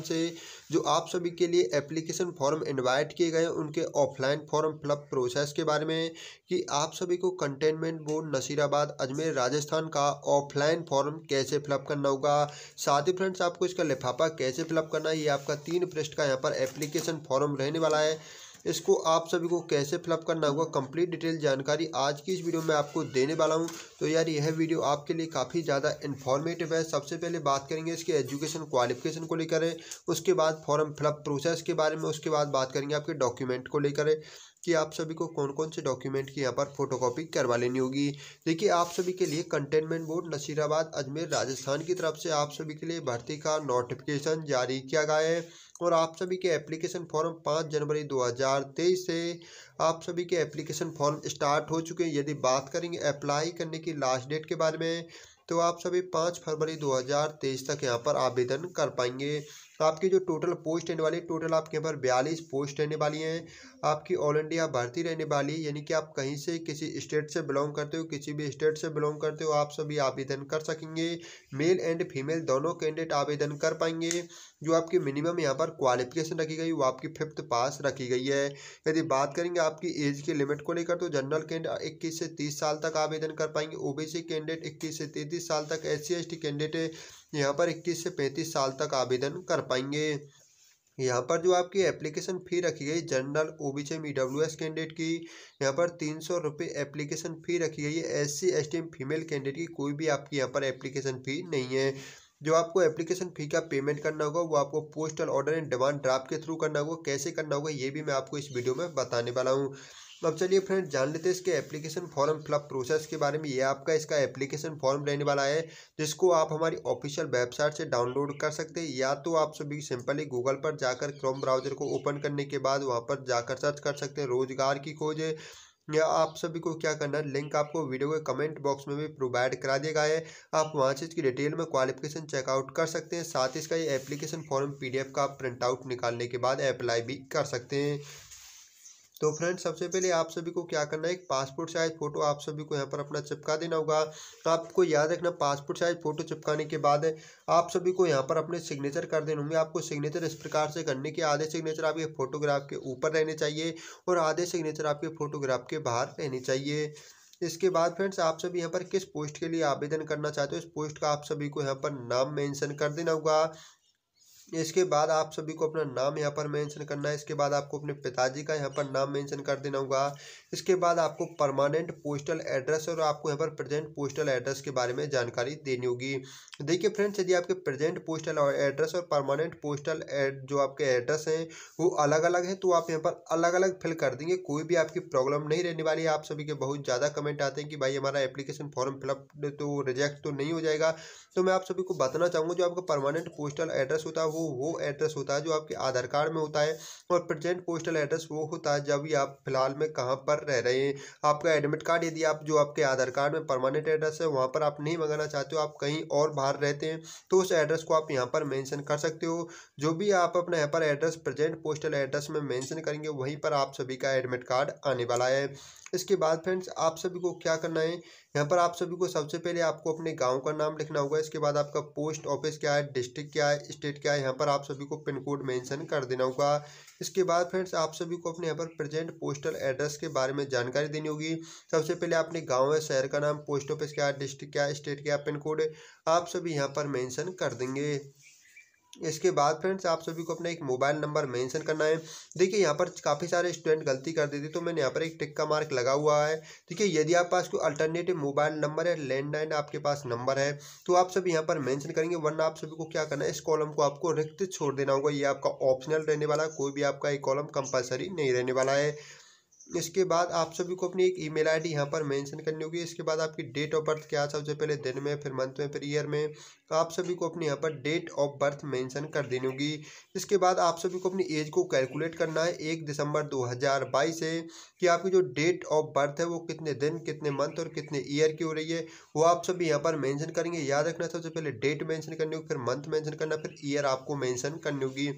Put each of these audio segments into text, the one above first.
से जो आप सभी के लिए एप्लीकेशन फॉर्म इनवाइट किए गए उनके ऑफलाइन फॉर्म फिलअप प्रोसेस के बारे में कि आप सभी को कंटेनमेंट बोर्ड नसीराबाद अजमेर राजस्थान का ऑफलाइन फॉर्म कैसे फिलअप करना होगा साथ ही फ्रेंड्स आपको इसका लिफाफा कैसे फिलअप करना है ये आपका तीन पृष्ठ का यहाँ पर एप्लीकेशन फॉर्म रहने वाला है इसको आप सभी को कैसे फिलअप करना होगा कंप्लीट डिटेल जानकारी आज की इस वीडियो में आपको देने वाला हूँ तो यार यह वीडियो आपके लिए काफ़ी ज़्यादा इन्फॉर्मेटिव है सबसे पहले बात करेंगे इसके एजुकेशन क्वालिफिकेशन को लेकर उसके बाद फॉर्म फिलअप प्रोसेस के बारे में उसके बाद बात करेंगे आपके डॉक्यूमेंट को लेकर कि आप सभी को कौन कौन से डॉक्यूमेंट की यहाँ पर फोटोकॉपी करवा लेनी होगी देखिए आप सभी के लिए कंटेनमेंट बोर्ड नसीराबाद अजमेर राजस्थान की तरफ से आप सभी के लिए भर्ती का नोटिफिकेशन जारी किया गया है और आप सभी के एप्लीकेशन फॉर्म पाँच जनवरी 2023 से आप सभी के एप्लीकेशन फॉर्म स्टार्ट हो चुके हैं यदि बात करेंगे अप्लाई करने की लास्ट डेट के बारे में तो आप सभी पाँच फरवरी 2023 तक यहाँ पर आवेदन कर पाएंगे तो आपकी जो टोटल पोस्ट रहने वाली टोटल आपके यहाँ पर बयालीस पोस्ट रहने वाली हैं आपकी ऑल इंडिया भर्ती रहने वाली यानी कि आप कहीं से किसी स्टेट से बिलोंग करते हो किसी भी स्टेट से बिलोंग करते हो आप सभी आवेदन कर सकेंगे मेल एंड फीमेल दोनों कैंडिडेट आवेदन कर पाएंगे जो आपकी मिनिमम यहाँ पर क्वालिफिकेशन रखी गई वो आपकी फिफ्थ पास रखी गई है यदि बात करेंगे आपकी एज की लिमिट को लेकर तो जनरल कैंडिडेट इक्कीस से तीस साल तक आवेदन कर पाएंगे ओबीसी कैंडिडेट इक्कीस से तैंतीस साल तक एस सी कैंडिडेट यहाँ पर 21 से 35 साल तक आवेदन कर पाएंगे यहाँ पर जो आपकी एप्लीकेशन फ़ी रखी गई general O B C M E W S candidate की यहाँ पर तीन सौ रुपये एप्लीकेशन फ़ी रखी गई है S C S T M female candidate की कोई भी आपकी यहाँ पर एप्लीकेशन फ़ी नहीं है जो आपको एप्लीकेशन फ़ी का पेमेंट करना होगा वो आपको postal order and demand draft के थ्रू करना होगा कैसे करना होगा ये भी मैं आपको इस वीडियो में बताने वाला हूँ तो अब चलिए फ्रेंड जान लेते हैं इसके एप्लीकेशन फॉर्म फिलअप प्रोसेस के बारे में ये आपका इसका एप्लीकेशन फॉर्म रहने वाला है जिसको आप हमारी ऑफिशियल वेबसाइट से डाउनलोड कर सकते हैं या तो आप सभी सिंपली गूगल पर जाकर क्रोम ब्राउजर को ओपन करने के बाद वहाँ पर जाकर सर्च कर सकते हैं रोजगार की खोज या आप सभी को क्या करना है लिंक आपको वीडियो के कमेंट बॉक्स में भी प्रोवाइड करा दिया गया है आप वहाँ से इसकी डिटेल में क्वालिफिकेशन चेकआउट कर सकते हैं साथ ही इसका ये एप्लीकेशन फॉर्म पीडीएफ का प्रिंट आउट निकालने के बाद अप्लाई भी कर सकते हैं तो फ्रेंड्स सबसे पहले आप सभी को क्या करना है एक पासपोर्ट साइज फ़ोटो आप सभी को यहाँ पर अपना चिपका देना होगा तो आपको याद रखना पासपोर्ट साइज फ़ोटो चिपकाने के बाद आप सभी को यहाँ पर अपने सिग्नेचर कर देने होंगे आपको सिग्नेचर इस प्रकार से करने के आधे सिग्नेचर आपके फोटोग्राफ के ऊपर रहने चाहिए और आधे सिग्नेचर आपके फोटोग्राफ के बाहर रहने चाहिए इसके बाद फ्रेंड्स आप सभी यहाँ पर किस पोस्ट के लिए आवेदन करना चाहते हो इस पोस्ट का आप सभी को यहाँ पर नाम मेंशन कर देना होगा इसके बाद आप सभी को अपना नाम यहाँ पर मेंशन करना है इसके बाद आपको अपने पिताजी का यहाँ पर नाम मेंशन कर देना होगा इसके बाद आपको परमानेंट पोस्टल एड्रेस और आपको यहाँ पर प्रेजेंट पोस्टल एड्रेस के बारे में जानकारी देनी होगी देखिए फ्रेंड्स यदि आपके प्रेजेंट पोस्टल एड्रेस और परमानेंट पोस्टल एड जो आपके एड्रेस हैं वो अलग अलग हैं तो आप यहाँ पर अलग अलग फिल कर देंगे कोई भी आपकी प्रॉब्लम नहीं रहने वाली है आप सभी के बहुत ज़्यादा कमेंट आते हैं कि भाई हमारा एप्लीकेशन फॉर्म फिलअप तो रिजेक्ट तो नहीं हो जाएगा तो मैं आप सभी को बताना चाहूँगा जो आपका परमानेंट पोस्टल एड्रेस होता है वो वो एड्रेस होता है जो आपके आधार कार्ड में होता है और प्रेजेंट पोस्टल एड्रेस वो होता है जब भी आप फिलहाल में कहाँ पर रह रहे हैं आपका एडमिट कार्ड यदि आप जो आपके आधार कार्ड में परमानेंट एड्रेस है वहाँ पर आप नहीं मंगाना चाहते हो आप कहीं और बाहर रहते हैं तो उस एड्रेस को आप यहाँ पर मैंशन कर सकते हो जो भी आप अपना यहाँ पर एड्रेस प्रेजेंट पोस्टल एड्रेस में मैंशन करेंगे वहीं पर आप सभी का एडमिट कार्ड आने वाला है इसके बाद फ्रेंड्स आप सभी को क्या करना है यहाँ पर आप सभी को सबसे पहले आपको अपने गांव का नाम लिखना होगा इसके बाद आपका पोस्ट ऑफिस क्या है डिस्ट्रिक्ट क्या है स्टेट क्या है यहाँ पर आप सभी को पिन कोड मेंशन कर देना होगा इसके बाद फ्रेंड्स आप सभी को अपने यहाँ पर प्रेजेंट पोस्टल एड्रेस के बारे में जानकारी देनी होगी सबसे पहले आपने गाँव या शहर का नाम पोस्ट ऑफिस क्या है डिस्ट्रिक्ट क्या है स्टेट क्या है पिन कोड आप सभी यहाँ पर मैंसन कर देंगे इसके बाद फ्रेंड्स आप सभी को अपना एक मोबाइल नंबर मेंशन करना है देखिए यहाँ पर काफ़ी सारे स्टूडेंट गलती कर देते तो मैंने यहाँ पर एक टिक का मार्क लगा हुआ है देखिए यदि आप पास कोई अल्टरनेटिव मोबाइल नंबर है लैंडलाइन आपके पास नंबर है तो आप सभी यहाँ पर मेंशन करेंगे वरना आप सभी को क्या करना है इस कॉलम को आपको रिक्त छोड़ देना होगा ये आपका ऑप्शनल रहने वाला कोई भी आपका एक कॉलम कंपलसरी नहीं रहने वाला है इसके बाद आप सभी को अपनी एक ईमेल आईडी यहाँ पर मेंशन करनी होगी इसके बाद आपकी डेट ऑफ बर्थ क्या सबसे पहले दिन में फिर मंथ में फिर ईयर में तो आप सभी को अपनी यहाँ पर डेट ऑफ बर्थ मेंशन कर देनी होगी इसके बाद आप सभी को अपनी एज को कैलकुलेट करना है एक दिसंबर 2022 से कि आपकी जो डेट ऑफ बर्थ है वो कितने दिन कितने मंथ और कितने ईयर की हो रही है वो आप सभी यहाँ पर मैंशन करेंगे याद रखना सबसे पहले डेट मैंशन करनी होगी फिर मंथ मैंशन करना फिर ईयर आपको मैंशन करनी होगी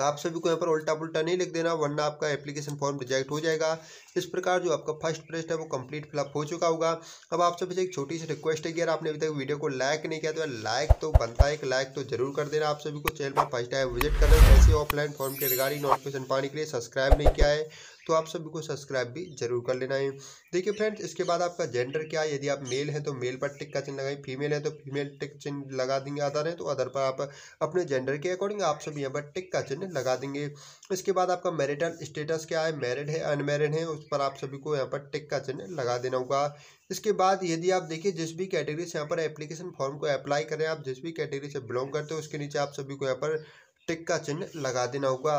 आप सभी को यहाँ पर उल्टा पुल्टा नहीं लिख देना वरना आपका एप्लीकेशन फॉर्म रिजेक्ट हो जाएगा इस प्रकार जो आपका फर्स्ट प्रश्न है वो कंप्लीट फिलअप हो चुका होगा अब आप सभी से एक छोटी सी रिक्वेस्ट है कि यार आपने अभी तक वीडियो को लाइक नहीं किया तो लाइक तो बनता है एक लाइक तो जरूर कर देना आप सभी को चैनल पर फर्स्ट टाइम विजिट करना ऐसे ऑफलाइन फॉर्म के रिगार्डिंग नोटिफिकेशन पाने के लिए सब्सक्राइब नहीं किया है तो आप सभी को सब्सक्राइब भी जरूर कर लेना है देखिए फ्रेंड्स इसके बाद आपका जेंडर क्या है यदि आप मेल हैं तो मेल पर टिक का चिन्ह लगाएं फीमेल है तो फीमेल टिक चिन्ह लगा देंगे अदर है तो अदर पर आप अपने जेंडर के अकॉर्डिंग आप सभी यहाँ पर टिक का चिन्ह लगा देंगे इसके बाद आपका मैरिटल स्टेटस क्या है मैरिड है अनमेरिड है उस पर आप सभी को यहाँ पर टिक का चिन्ह लगा देना होगा इसके बाद यदि आप देखिए जिस भी कैटेगरी से यहाँ पर एप्लीकेशन फॉर्म को अप्लाई करें आप जिस भी कैटेगरी से बिलोंग करते हो उसके नीचे आप सभी को यहाँ पर टिक का चिन्ह लगा देना होगा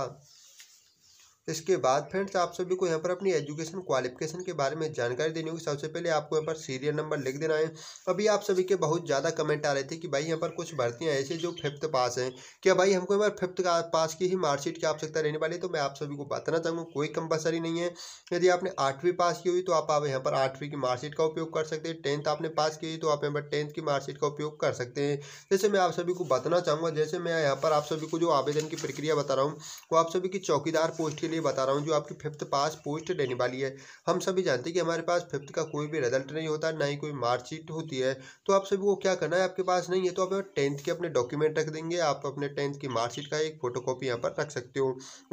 इसके बाद फ्रेंड्स आप सभी को यहाँ पर अपनी एजुकेशन क्वालिफिकेशन के बारे में जानकारी देनी होगी सबसे पहले आपको यहाँ पर सीरियल नंबर लिख देना है अभी आप सभी के बहुत ज़्यादा कमेंट आ रहे थे कि भाई यहाँ पर कुछ भर्तियाँ ऐसे जो फिफ्थ पास हैं क्या भाई हमको यहाँ पर फिफ्थ का पास की ही मार्कशीट की आवश्यकता रहने वाली है तो मैं आप सभी को बताना चाहूँगा कोई कंपलसरी नहीं है यदि आपने आठवीं पास की हुई तो आप यहाँ पर आठवीं की मार्कशीट का उपयोग कर सकते हैं टेंथ आपने पास की हुई तो आप यहाँ पर टेंथ की मार्कशीट का उपयोग कर सकते हैं जैसे मैं आप सभी को बताना चाहूँगा जैसे मैं यहाँ पर आप सभी को जो आवेदन की प्रक्रिया बता रहा हूँ वो आप सभी की चौकीदार पोस्ट लिए बता रहा हूँ जो आपकी फिफ्थ पास पोस्ट देने वाली है हम सभी जानते हैं कि हमारे पास फिफ्थ का कोई भी रिजल्ट नहीं होता ना ही कोई मार्कशीट होती है तो आप सभी को क्या करना है आपके पास नहीं है तो आप टेंथ के अपने डॉक्यूमेंट रख देंगे आप अपने टेंथ की मार्कशीट का एक फोटो कॉपी पर रख सकते हो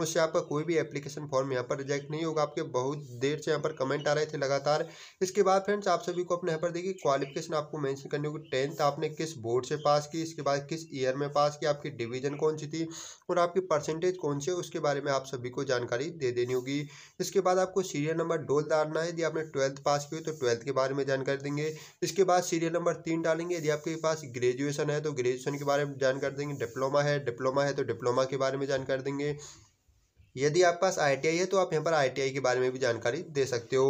उससे आपका कोई भी एप्लीकेशन फॉर्म यहाँ पर रिजेक्ट नहीं होगा आपके बहुत देर से यहाँ पर कमेंट आ रहे थे लगातार इसके बाद फ्रेंड्स आप सभी को अपने यहाँ पर देखिए क्वालिफिकेशन आपको मैंशन करने होगी टेंथ आपने किस बोर्ड से पास की इसके बाद किस ईयर में पास की आपकी डिवीजन कौन सी थी और आपकी परसेंटेज कौन सी है उसके बारे में आप सभी को जानकारी जानकारी दे देनी होगी इसके बाद आपको सीरियल नंबर डोल डालना है यदि आपने ट्वेल्थ पास की हुई तो ट्वेल्थ के बारे में जानकारी देंगे इसके बाद सीरियल नंबर तीन डालेंगे यदि आपके पास ग्रेजुएशन है तो ग्रेजुएशन के बारे में जानकारी देंगे डिप्लोमा है डिप्लोमा है तो डिप्लोमा के बारे में जानकारी देंगे यदि आपके पास आई है तो आप यहाँ पर आई के बारे में भी जानकारी दे सकते हो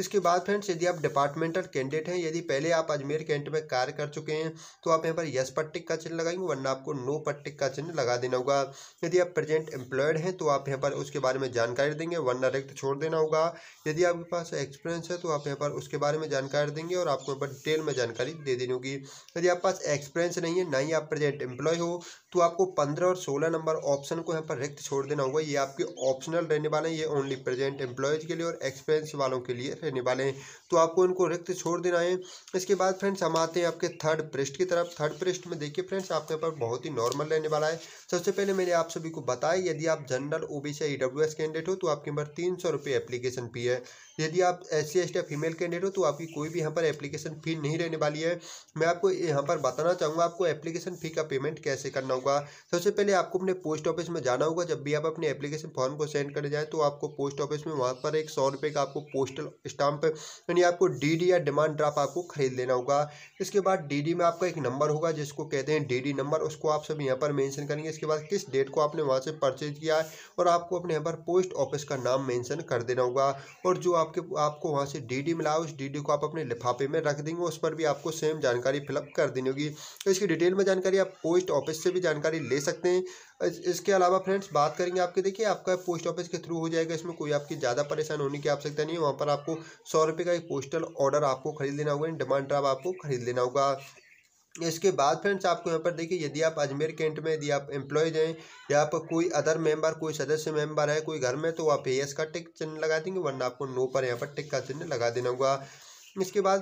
इसके बाद फ्रेंड्स यदि आप डिपार्टमेंटल कैंडिडेट हैं यदि पहले आप अजमेर कैंट में कार्य कर चुके हैं तो आप यहाँ पर यस पट्टिक का चिन्ह लगाएंगे वरना आपको नो पट्टिक का चिन्ह लगा देना होगा यदि आप प्रेजेंट एम्प्लॉयड हैं तो आप यहाँ पर उसके बारे में जानकारी देंगे वरना रिक्त छोड़ देना होगा यदि आपके पास एक्सपीरियंस है तो आप यहाँ पर उसके बारे में जानकारी देंगे और आपको यहाँ पर डिटेल में जानकारी दे देनी होगी यदि आपके पास एक्सपीरियंस नहीं है ना ही आप प्रेजेंट एम्प्लॉय हो तो आपको पंद्रह और सोलह नंबर ऑप्शन को यहाँ पर रिक्त छोड़ देना होगा ये आपके ऑप्शनल रहने वाले हैं ये ओनली प्रेजेंट एम्प्लॉयज़ के लिए और एक्सपीरियंस वालों के लिए देने वाले हैं तो आपको इनको रिक्त छोड़ देना है इसके बाद फ्रेंड्स हम आते हैं आपके थर्ड पृष्ठ की तरफ थर्ड पृष्ठ में देखिए फ्रेंड्स आपके ऊपर बहुत ही नॉर्मल रहने वाला है सबसे पहले मैंने आप सभी को बताया यदि आप general O B C E W S candidate हो तो आपके ऊपर तीन सौ रुपये एप्लीकेशन फी है यदि आप एस सी या फीमेल कैंडिडेट हो तो आपकी कोई भी यहाँ पर एप्लीकेशन फ़ी नहीं रहने वाली है मैं आपको यहाँ पर बताना चाहूँगा आपको एप्लीकेशन फ़ी का पेमेंट कैसे करना होगा सबसे पहले आपको अपने पोस्ट ऑफिस में जाना होगा जब भी आप अपने एप्लीकेशन फॉर्म को सेंड करने जाए तो आपको पोस्ट ऑफिस में वहाँ पर एक सौ रुपये का आपको पोस्टल स्टाम्प यानी आपको डी या डिमांड ड्राफ्ट आपको खरीद लेना होगा इसके बाद डी में आपका एक नंबर होगा जिसको कहते हैं डी नंबर उसको आप सब यहाँ पर मैंशन करेंगे इसके बाद किस डेट को आपने वहाँ से परचेज किया है और आपको अपने यहाँ पर पोस्ट ऑफिस का नाम मैंशन कर देना होगा और जो आप आपके आपको वहाँ से डीडी मिला उस डीडी को आप अपने लिफाफे में रख देंगे उस पर भी आपको सेम जानकारी फिलअप कर देनी होगी तो इसकी डिटेल में जानकारी आप पोस्ट ऑफिस से भी जानकारी ले सकते हैं इसके अलावा फ्रेंड्स बात करेंगे आपके देखिए आपका पोस्ट ऑफिस के थ्रू हो जाएगा इसमें कोई आपकी ज़्यादा परेशान होने की आवश्यकता नहीं है वहाँ पर आपको सौ रुपये का एक पोस्टल ऑर्डर आपको खरीद लेना होगा डिमांड ड्राफ्ट आपको खरीद लेना होगा इसके बाद फ्रेंड्स आपको यहाँ पर देखिए यदि आप अजमेर कैंट में यदि आप एम्प्लॉयज हैं या आप कोई अदर मेंबर कोई सदस्य मेंबर है कोई घर में तो आप यस का टिक चिन्ह लगा देंगे वरना आपको नो पर यहाँ पर टिक का चिन्ह लगा देना होगा इसके बाद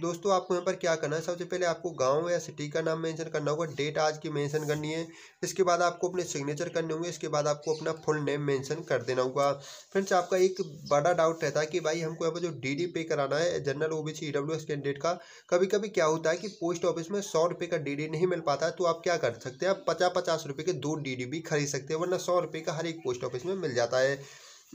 दोस्तों आपको यहाँ पर क्या करना है सबसे पहले आपको गांव या सिटी का नाम मेंशन करना होगा डेट आज की मेंशन करनी है इसके बाद आपको अपने सिग्नेचर करने होंगे इसके बाद आपको अपना फुल नेम मेंशन कर देना होगा फ्रेंड्स आपका एक बड़ा डाउट रहता है कि भाई हमको यहाँ पर जो डी पे कराना है general O B e candidate का कभी कभी क्या होता है कि पोस्ट ऑफिस में सौ रुपये का डी नहीं मिल पाता है तो आप क्या कर सकते हैं आप पचास पचास रुपये के दो डी भी खरीद सकते हैं वरना सौ रुपये का हर एक पोस्ट ऑफिस में मिल जाता है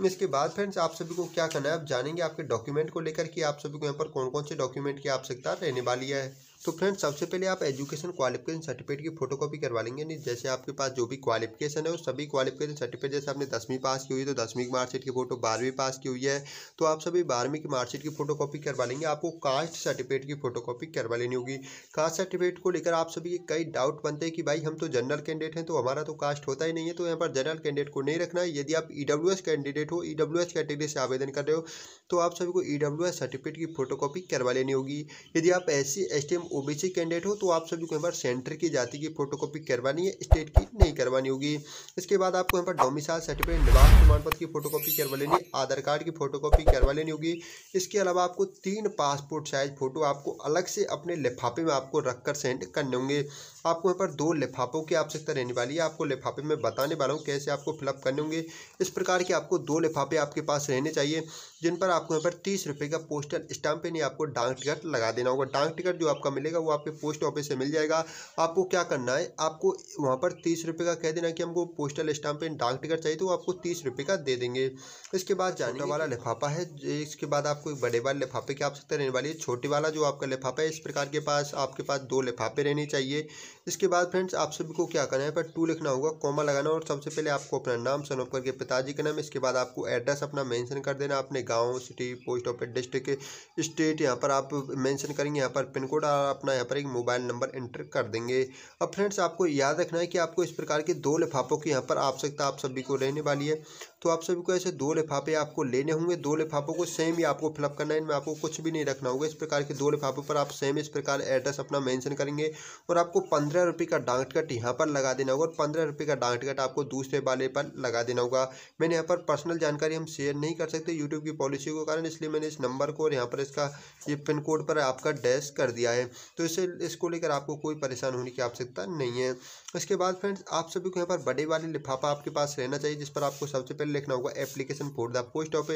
इसके बाद फ्रेंड्स आप सभी को क्या करना है आप जानेंगे आपके डॉक्यूमेंट को लेकर कि आप सभी को यहाँ पर कौन कौन से डॉक्यूमेंट की आवश्यकता रहने वाली है तो फ्रेंड्स सबसे पहले आप एजुकेशन क्वालिफिकेशन सर्टिफिकेट की फोटोकॉपी करवा लेंगे नहीं जैसे आपके पास जो भी क्वालिफिकेशन है वो सभी क्वालिफिकेशन सर्टिफिकेट जैसे आपने दसवीं पास की हुई है तो दसवीं की मार्कशीट की फोटो बारहवीं पास की हुई है तो आप सभी बारहवीं की मार्कशीट की फोटोकॉपी करवा लेंगे आपको कास्ट सर्टिफिकेट की कॉपी करवा लेनी होगी कास्ट सर्टिफिकेट को लेकर आप सभी के कई डाउट बनते हैं कि भाई हम तो जनरल कैंडिडेट हैं तो हमारा तो कास्ट होता ही नहीं है तो यहाँ पर जनरल कैंडिडेट को नहीं रखना है यदि आप ई e कैंडिडेट हो ई e कैटेगरी से आवेदन कर रहे हो तो आप सभी को ई e सर्टिफिकेट की फोटोकॉपी करवा लेनी होगी यदि आप एस सी ओबीसी कैंडिडेट हो तो आप सभी को यहाँ पर सेंटर की जाति की फोटोकॉपी करवानी है स्टेट की नहीं करवानी होगी इसके बाद आपको यहाँ पर डोमिसाइल सर्टिफिकेट निवास प्रमाण पत्र की फोटोकॉपी करवा लेनी आधार कार्ड की फोटोकॉपी करवा लेनी होगी इसके अलावा आपको तीन पासपोर्ट साइज फोटो आपको अलग से अपने लिफाफे में आपको रखकर सेंड करने होंगे आपको यहाँ पर दो लिफाफों की आवश्यकता रहने वाली है आपको लिफाफे में बताने वाला हूँ कैसे आपको फिलअप करने होंगे इस प्रकार के आपको दो लिफाफे आपके पास रहने चाहिए जिन पर आपको यहाँ पर तीस रुपये का पोस्टल स्टाम्प यानी आपको डाक टिकट लगा देना होगा डाक टिकट जो आपका मिलेगा वो आपके पोस्ट ऑफिस से मिल जाएगा आपको क्या करना है आपको वहाँ पर तीस रुपये का कह देना कि हमको पोस्टल स्टाम्प पे डाक टिकट चाहिए तो आपको तीस रुपये का दे देंगे इसके बाद जाने वाला लिफाफा है इसके बाद आपको एक बड़े वाले लिफाफे की आवश्यकता रहने वाली है छोटे वाला जो आपका लिफाफा है इस प्रकार के पास आपके पास दो लिफाफे रहने चाहिए इसके बाद फ्रेंड्स आप सभी को क्या करना है पर टू लिखना होगा कॉमा लगाना और सबसे पहले आपको अपना नाम सन करके पिताजी का नाम इसके बाद आपको एड्रेस अपना मेंशन कर देना अपने गांव city post office district state यहाँ पर आप मेंशन करेंगे यहाँ पर पिन कोड और अपना यहाँ पर एक मोबाइल नंबर एंटर कर देंगे अब फ्रेंड्स आपको याद रखना है कि आपको इस प्रकार के दो लिफाफों की यहाँ पर आवश्यकता आप सभी को रहने वाली है तो आप सभी को ऐसे दो लिफाफे आपको लेने होंगे दो लिफाफों को सेम ही आपको फिलअप करना है इनमें आपको कुछ भी नहीं रखना होगा इस प्रकार के दो लिफाफों पर आप सेम इस प्रकार एड्रेस अपना मेंशन करेंगे और आपको पंद्रह रुपये का डांट टिकट यहाँ पर लगा देना होगा और पंद्रह रुपये का डांट टिकट आपको दूसरे वाले पर लगा देना होगा मैंने यहाँ पर पर्सनल जानकारी हम शेयर नहीं कर सकते यूट्यूब की पॉलिसी के कारण इसलिए मैंने इस नंबर को और यहाँ पर इसका ये पिन कोड पर आपका डैश कर दिया है तो इसे इसको लेकर आपको कोई परेशान होने की आवश्यकता नहीं है इसके बाद फ्रेंड्स आप सभी को यहाँ पर बड़े वाले लिफाफा आपके पास रहना चाहिए जिस पर आपको सबसे पहले लिखना होगा application for the post of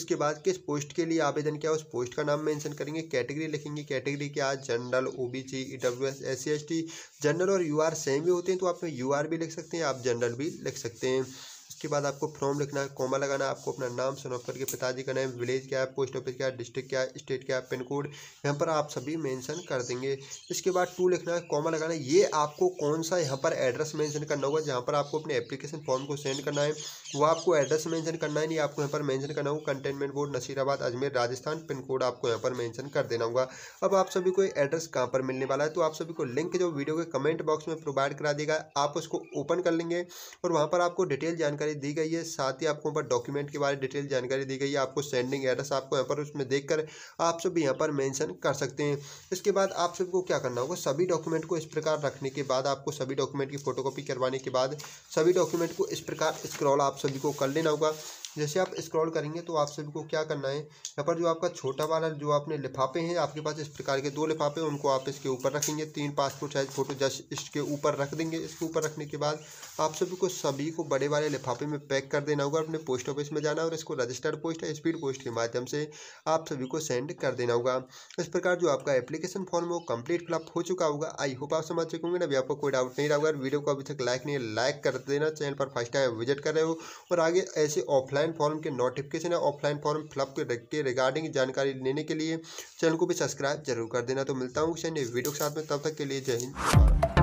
इसके बाद किस पोस्ट के लिए आवेदन किया उस पोस्ट का नाम मेंशन करेंगे कैटेगरी लिखेंगे कैटेगरी क्या general O B C E W S S C S T general और यू आर सेम भी होते हैं तो आप यू आर भी लिख सकते हैं आप जनरल भी लिख सकते हैं उसके बाद आपको फॉर्म लिखना है कॉमा लगाना है आपको अपना नाम सनॉप करके पिताजी का नाम विलेज क्या है पोस्ट ऑफिस क्या है डिस्ट्रिक्ट क्या है स्टेट क्या है पिन कोड यहाँ पर आप सभी मेंशन कर देंगे इसके बाद टू लिखना है कॉमा लगाना है ये आपको कौन सा यहाँ पर एड्रेस मैंशन करना होगा जहाँ पर आपको अपने एप्लीकेशन फॉर्म को सेंड करना है वो आपको एड्रेस मैंशन करना है नहीं आपको यहाँ पर मैंशन करना होगा cantonment board Nasirabad Ajmer Rajasthan pin code आपको यहाँ पर मैंशन कर देना होगा अब आप सभी को एड्रेस कहाँ पर मिलने वाला है तो आप सभी को लिंक जो वीडियो के कमेंट बॉक्स में प्रोवाइड करा देगा आप उसको ओपन कर लेंगे और वहाँ पर आपको डिटेल जानकारी जानकारी दी गई है साथ ही आपको यहाँ पर डॉक्यूमेंट के बारे में डिटेल जानकारी दी गई है आपको सेंडिंग एड्रेस आपको यहाँ पर उसमें देख कर आप सब यहाँ पर मैंशन कर सकते हैं इसके बाद आप सबको क्या करना होगा सभी डॉक्यूमेंट को इस प्रकार रखने के बाद आपको सभी डॉक्यूमेंट की फोटोकॉपी करवाने के बाद सभी डॉक्यूमेंट को इस प्रकार स्क्रॉल आप सभी को कर लेना होगा जैसे आप स्क्रॉल करेंगे तो आप सभी को क्या करना है यहाँ पर जो आपका छोटा वाला जो आपने लिफाफे हैं आपके पास इस प्रकार के दो लिफाफे उनको आप इसके ऊपर रखेंगे तीन पासपोर्ट साइज फ़ोटो जस्ट इसके ऊपर रख देंगे इसके ऊपर रखने के बाद आप सभी को सभी को बड़े वाले लिफाफे में पैक कर देना होगा अपने पोस्ट ऑफिस में जाना और इसको रजिस्टर्ड पोस्ट या स्पीड पोस्ट के माध्यम से आप सभी को सेंड कर देना होगा इस प्रकार जो आपका एप्लीकेशन फॉर्म वो कंप्लीट फिलअप हो चुका होगा आई होप आप समझ चुके होंगे अभी आपको कोई डाउट नहीं रहा होगा वीडियो को अभी तक लाइक नहीं लाइक कर देना चैनल पर फर्स्ट टाइम विजिट कर रहे हो और आगे ऐसे ऑफलाइन ऑनलाइन फॉर्म के नोटिफिकेशन या ऑफलाइन फॉर्म फिलअप के रिगार्डिंग जानकारी लेने के लिए चैनल को भी सब्सक्राइब जरूर कर देना तो मिलता हूँ वीडियो के साथ में तब तक के लिए जय हिंद